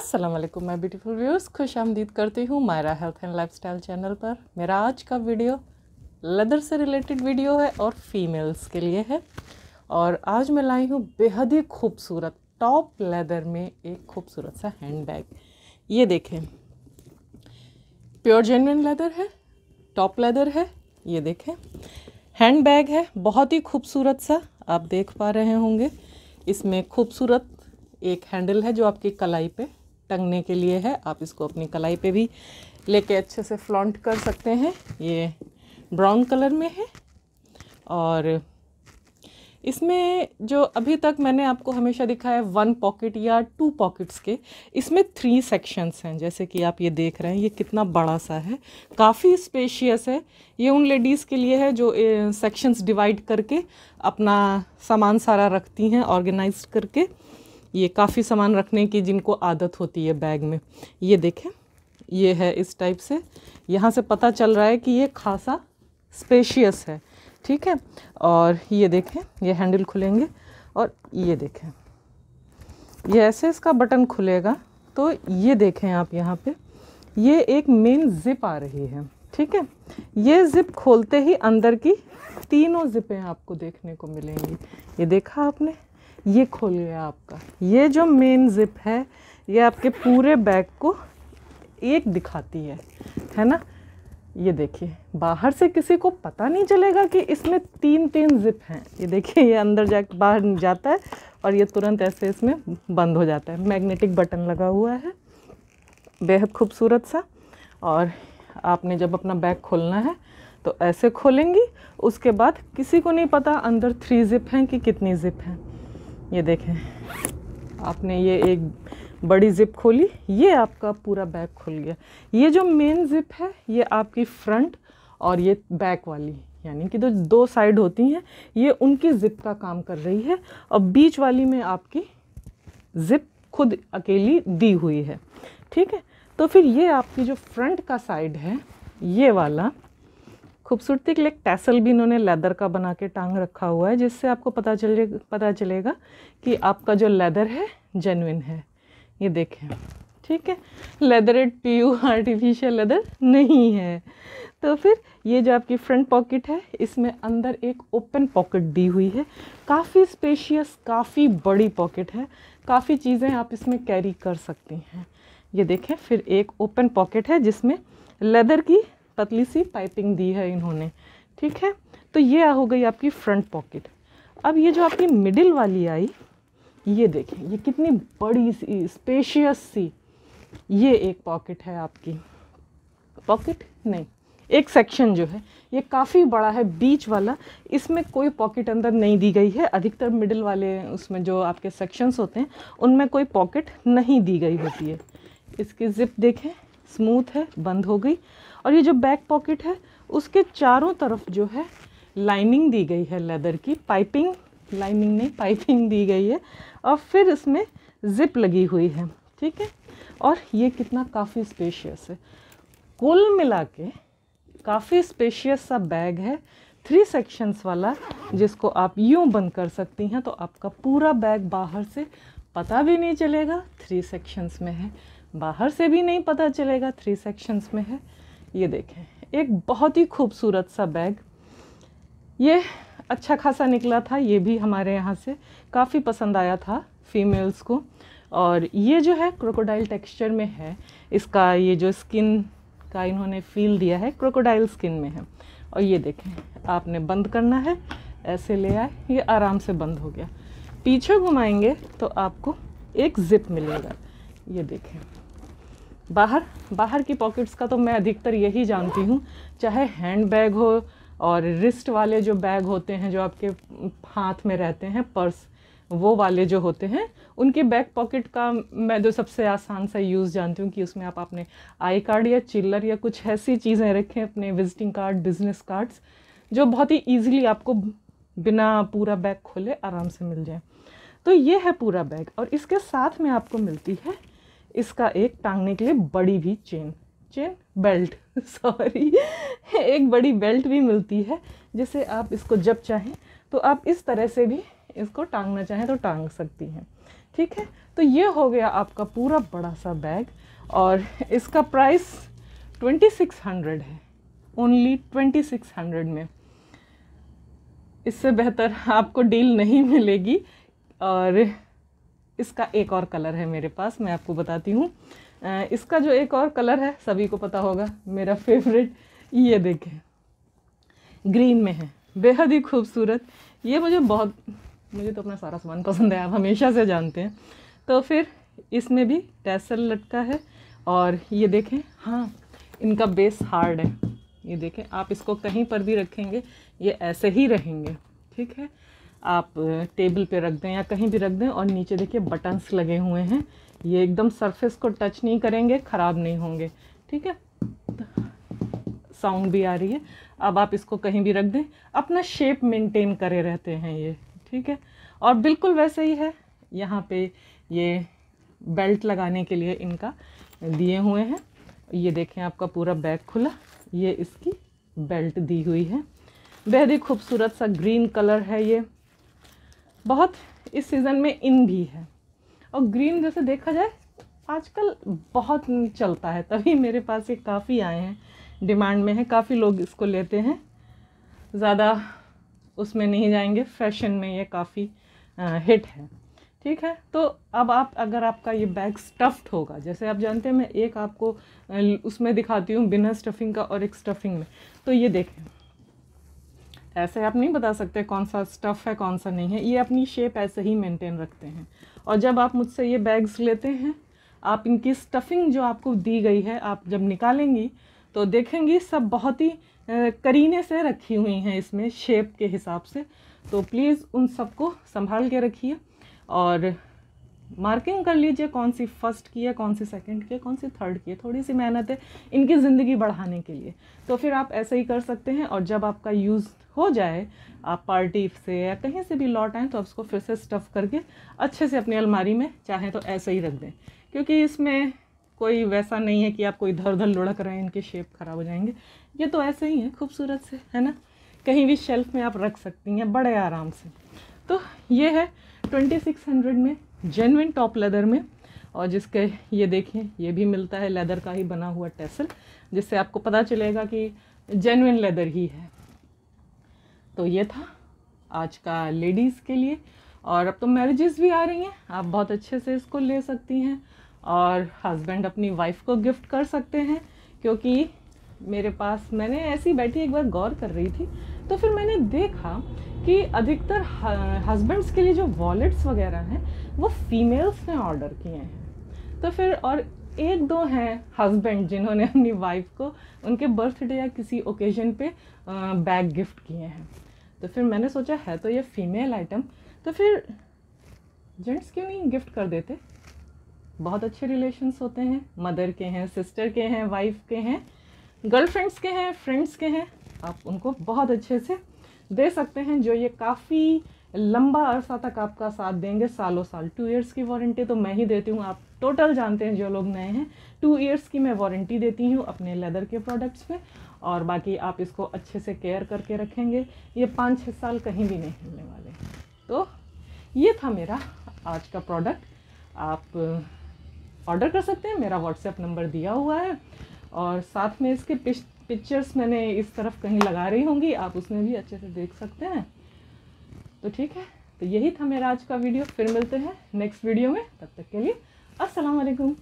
अस्सलाम वालेकुम beautiful views खुश आमदीद करती हूँ Maira health and lifestyle channel पर मेरा आज का वीडियो लेदर से रिलेटेड वीडियो है और फीमेल्स के लिए है और आज मैं लाई हूँ बेहद ही खूबसूरत टॉप लेदर में एक खूबसूरत सा हैंड बैग ये देखें प्योर जेनविन लेदर है टॉप लेदर है ये देखें हैंड बैग है बहुत ही खूबसूरत सा आप देख पा रहे होंगे इसमें खूबसूरत एक हैंडल है जो आपकी कलाई पे टंगने के लिए है आप इसको अपनी कलाई पे भी लेके अच्छे से फ्लॉन्ट कर सकते हैं ये ब्राउन कलर में है और इसमें जो अभी तक मैंने आपको हमेशा दिखा है वन पॉकेट या टू पॉकेट्स के इसमें थ्री सेक्शंस हैं जैसे कि आप ये देख रहे हैं ये कितना बड़ा सा है काफ़ी स्पेशियस है ये उन लेडीज़ के लिए है जो सेक्शंस डिवाइड करके अपना सामान सारा रखती हैं ऑर्गेनाइज करके ये काफ़ी सामान रखने की जिनको आदत होती है बैग में ये देखें ये है इस टाइप से यहाँ से पता चल रहा है कि ये खासा स्पेशियस है ठीक है और ये देखें ये हैंडल खुलेंगे और ये देखें ये ऐसे इसका बटन खुलेगा तो ये देखें आप यहाँ पे ये एक मेन ज़िप आ रही है ठीक है ये ज़िप खोलते ही अंदर की तीनों ज़िपें आपको देखने को मिलेंगी ये देखा आपने ये खोल गया आपका ये जो मेन ज़िप है ये आपके पूरे बैग को एक दिखाती है है ना ये देखिए बाहर से किसी को पता नहीं चलेगा कि इसमें तीन तीन ज़िप हैं ये देखिए ये अंदर जा बाहर जाता है और ये तुरंत ऐसे इसमें बंद हो जाता है मैग्नेटिक बटन लगा हुआ है बेहद खूबसूरत सा और आपने जब अपना बैग खोलना है तो ऐसे खोलेंगी उसके बाद किसी को नहीं पता अंदर थ्री ज़िप हैं कि कितनी ज़िप हैं ये देखें आपने ये एक बड़ी ज़िप खोली ये आपका पूरा बैग खुल गया ये जो मेन ज़िप है ये आपकी फ्रंट और ये बैक वाली यानी कि जो दो साइड होती हैं ये उनकी ज़िप का काम कर रही है और बीच वाली में आपकी ज़िप खुद अकेली दी हुई है ठीक है तो फिर ये आपकी जो फ्रंट का साइड है ये वाला खूबसूरती के लिए टैसल भी इन्होंने लेदर का बना के टांग रखा हुआ है जिससे आपको पता चल पता चलेगा कि आपका जो लेदर है जेनविन है ये देखें ठीक है leather it pure artificial leather नहीं है तो फिर ये जो आपकी फ्रंट पॉकेट है इसमें अंदर एक ओपन पॉकेट दी हुई है काफ़ी स्पेशियस काफ़ी बड़ी पॉकेट है काफ़ी चीज़ें आप इसमें कैरी कर सकती हैं ये देखें फिर एक ओपन पॉकेट है जिसमें लेदर की पतली सी पाइपिंग दी है इन्होंने ठीक है तो ये हो गई आपकी फ्रंट पॉकेट अब ये जो आपकी मिडिल वाली आई ये देखें ये कितनी बड़ी सी स्पेशियस सी ये एक पॉकेट है आपकी पॉकेट नहीं एक सेक्शन जो है ये काफ़ी बड़ा है बीच वाला इसमें कोई पॉकेट अंदर नहीं दी गई है अधिकतर मिडिल वाले उसमें जो आपके सेक्शंस होते हैं उनमें कोई पॉकेट नहीं दी गई होती है इसकी ज़िप देखें स्मूथ है बंद हो गई और ये जो बैक पॉकेट है उसके चारों तरफ जो है लाइनिंग दी गई है लेदर की पाइपिंग लाइनिंग नहीं पाइपिंग दी गई है और फिर इसमें जिप लगी हुई है ठीक है और ये कितना काफ़ी स्पेशियस है कुल मिला के काफ़ी स्पेशियस सा बैग है थ्री सेक्शंस वाला जिसको आप यूं बंद कर सकती हैं तो आपका पूरा बैग बाहर से पता भी नहीं चलेगा थ्री सेक्शंस में है बाहर से भी नहीं पता चलेगा थ्री सेक्शंस में है ये देखें एक बहुत ही खूबसूरत सा बैग ये अच्छा खासा निकला था ये भी हमारे यहाँ से काफ़ी पसंद आया था फीमेल्स को और ये जो है क्रोकोडाइल टेक्सचर में है इसका ये जो स्किन का इन्होंने फील दिया है क्रोकोडाइल स्किन में है और ये देखें आपने बंद करना है ऐसे ले आए ये आराम से बंद हो गया पीछे घुमाएंगे तो आपको एक ज़िप मिलेगा ये देखें बाहर बाहर की पॉकेट्स का तो मैं अधिकतर यही जानती हूँ चाहे हैंड बैग हो और रिस्ट वाले जो बैग होते हैं जो आपके हाथ में रहते हैं पर्स वो वाले जो होते हैं उनके बैक पॉकेट का मैं जो सबसे आसान सा यूज़ जानती हूँ कि उसमें आप अपने आई कार्ड या चिल्लर या कुछ ऐसी चीज़ें रखें अपने विजिटिंग कार्ड बिजनेस कार्ड्स जो बहुत ही ईजिली आपको बिना पूरा बैग खोले आराम से मिल जाए तो ये है पूरा बैग और इसके साथ में आपको मिलती है इसका एक टांगने के लिए बड़ी भी चेन चेन बेल्ट सॉरी एक बड़ी बेल्ट भी मिलती है जिसे आप इसको जब चाहें तो आप इस तरह से भी इसको टांगना चाहें तो टांग सकती हैं ठीक है तो ये हो गया आपका पूरा बड़ा सा बैग और इसका प्राइस ट्वेंटी सिक्स हंड्रेड है ओनली ट्वेंटी सिक्स हंड्रेड में इससे बेहतर आपको डील नहीं मिलेगी और इसका एक और कलर है मेरे पास मैं आपको बताती हूँ इसका जो एक और कलर है सभी को पता होगा मेरा फेवरेट ये देखें ग्रीन में है बेहद ही खूबसूरत ये मुझे बहुत मुझे तो अपना सारा सामान पसंद है आप हमेशा से जानते हैं तो फिर इसमें भी टैसल लटका है और ये देखें हाँ इनका बेस हार्ड है ये देखें आप इसको कहीं पर भी रखेंगे ये ऐसे ही रहेंगे ठीक है आप टेबल पे रख दें या कहीं भी रख दें और नीचे देखिए बटन्स लगे हुए हैं ये एकदम सरफेस को टच नहीं करेंगे ख़राब नहीं होंगे ठीक है साउंड भी आ रही है अब आप इसको कहीं भी रख दें अपना शेप मेंटेन करे रहते हैं ये ठीक है और बिल्कुल वैसे ही है यहाँ पे ये बेल्ट लगाने के लिए इनका दिए हुए हैं ये देखें आपका पूरा बैग खुला ये इसकी बेल्ट दी हुई है बेहद ही खूबसूरत सा ग्रीन कलर है ये बहुत इस सीज़न में इन भी है और ग्रीन जैसे देखा जाए आजकल बहुत चलता है तभी मेरे पास ये काफ़ी आए हैं डिमांड में है काफ़ी लोग इसको लेते हैं ज़्यादा उसमें नहीं जाएंगे फैशन में ये काफ़ी हिट है ठीक है तो अब आप अगर आपका ये बैग स्टफ्ड होगा जैसे आप जानते हैं मैं एक आपको उसमें दिखाती हूँ बिना स्टफिंग का और एक स्टफिंग में तो ये देखें ऐसे आप नहीं बता सकते कौन सा स्टफ़ है कौन सा नहीं है ये अपनी शेप ऐसे ही मेंटेन रखते हैं और जब आप मुझसे ये बैग्स लेते हैं आप इनकी स्टफिंग जो आपको दी गई है आप जब निकालेंगी तो देखेंगी सब बहुत ही करीने से रखी हुई हैं इसमें शेप के हिसाब से तो प्लीज़ उन सबको संभाल के रखिए और मार्किंग कर लीजिए कौन सी फर्स्ट की है कौन सी सेकंड की है कौन सी थर्ड की है थोड़ी सी मेहनत है इनकी ज़िंदगी बढ़ाने के लिए तो फिर आप ऐसे ही कर सकते हैं और जब आपका यूज़ हो जाए आप पार्टी से या कहीं से भी लौट आएँ तो आप उसको फिर से स्टफ़ करके अच्छे से अपनी अलमारी में चाहें तो ऐसे ही रख दें क्योंकि इसमें कोई वैसा नहीं है कि आप कोई इधर उधर लुढ़क रहे हैं इनके शेप ख़राब हो जाएंगे ये तो ऐसे ही है खूबसूरत से है ना कहीं भी शेल्फ़ में आप रख सकती हैं बड़े आराम से तो ये है ट्वेंटी सिक्स हंड्रेड में जेनविन टॉप लेदर में और जिसके ये देखें ये भी मिलता है लेदर का ही बना हुआ टेसल जिससे आपको पता चलेगा कि जेनविन लेदर ही है तो ये था आज का लेडीज़ के लिए और अब तो मैरिजेस भी आ रही हैं आप बहुत अच्छे से इसको ले सकती हैं और हस्बैंड अपनी वाइफ को गिफ्ट कर सकते हैं क्योंकि मेरे पास मैंने ऐसी बैठी एक बार गौर कर रही थी तो फिर मैंने देखा कि अधिकतर हस्बैंड्स के लिए जो वॉलेट्स वगैरह हैं वो फीमेल्स ने ऑर्डर किए हैं तो फिर और एक दो हैं हस्बैंड जिन्होंने अपनी वाइफ को उनके बर्थडे या किसी ओकेज़न पे बैग गिफ्ट किए हैं तो फिर मैंने सोचा है तो ये फीमेल आइटम तो फिर जेंट्स क्यों नहीं गिफ्ट कर देते बहुत अच्छे रिलेशन्स होते हैं मदर के हैं सिस्टर के हैं वाइफ के हैं गर्लफ्रेंड्स के हैं फ्रेंड्स के हैं आप उनको बहुत अच्छे से दे सकते हैं जो ये काफ़ी लंबा अरसा तक आपका साथ देंगे सालों साल टू ईयर्स की वारंटी तो मैं ही देती हूँ आप टोटल जानते हैं जो लोग नए हैं टू ईयर्स की मैं वारंटी देती हूँ अपने लेदर के प्रोडक्ट्स पे और बाकी आप इसको अच्छे से केयर करके रखेंगे ये पाँच छः साल कहीं भी नहीं हिलने वाले तो ये था मेरा आज का प्रोडक्ट आप ऑर्डर कर सकते हैं मेरा व्हाट्सएप नंबर दिया हुआ है और साथ में इसके पिछ पिक्चर्स मैंने इस तरफ कहीं लगा रही होंगी आप उसमें भी अच्छे से देख सकते हैं तो ठीक है तो यही था मेरा आज का वीडियो फिर मिलते हैं नेक्स्ट वीडियो में तब तक के लिए असलकुम